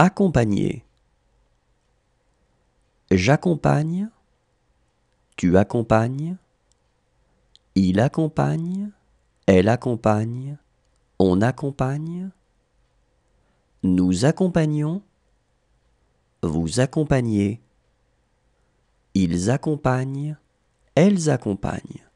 Accompagner. J'accompagne. Tu accompagnes. Il accompagne. Elle accompagne. On accompagne. Nous accompagnons. Vous accompagnez. Ils accompagnent. Elles accompagnent.